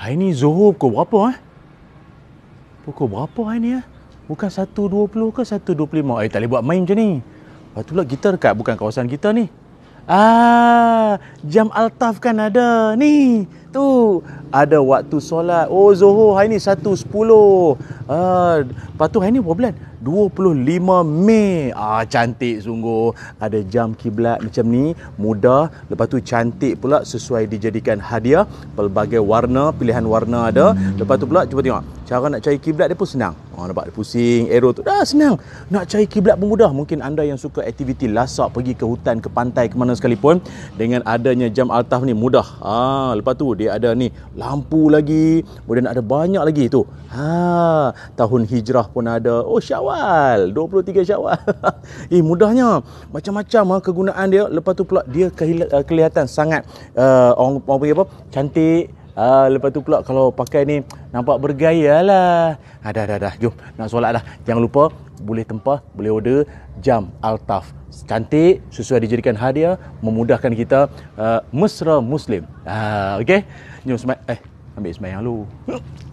hari ni Zohor pukul berapa eh? Pukul berapa hari ni eh? Bukan 1.20 ke 1.25? Eh, tak boleh buat main macam ni. Lepas tu lah, kita dekat bukan kawasan kita ni. Ah, jam altaf kan ada. Ni, tu ada waktu solat. Oh Zuhur hari ni 1.10. Ah, lepas tu hari ni berapa bulan? 25 Mei. Ah cantik sungguh. Ada jam kiblat macam ni, mudah, lepas tu cantik pula sesuai dijadikan hadiah pelbagai warna, pilihan warna ada. Lepas tu pula cuba tengok. Cara nak cari kiblat dia pun senang. Oh nampak dia pusing, arrow tu dah senang. Nak cari kiblat pun mudah. Mungkin anda yang suka aktiviti lasak pergi ke hutan, ke pantai, ke mana sekalipun dengan adanya jam altaf ni mudah. Ah lepas tu dia ada ni lampu lagi, kemudian ada banyak lagi tu. Ha, tahun hijrah pun ada. Oh, Syawal, 23 Syawal. eh, mudahnya macam-macam ha, kegunaan dia. Lepas tu pula dia eh, kelihatan sangat uh, orang, orang apa cantik Ah, lepas tu pula kalau pakai ni nampak bergaya lah. Ah, dah, dah, dah. Jom, nak solat dah. Jangan lupa, boleh tempah, boleh order jam Altaf. Cantik, sesuai dijadikan hadiah, memudahkan kita uh, mesra Muslim. Ah, okay? Jom semai- Eh, ambil semayang dulu.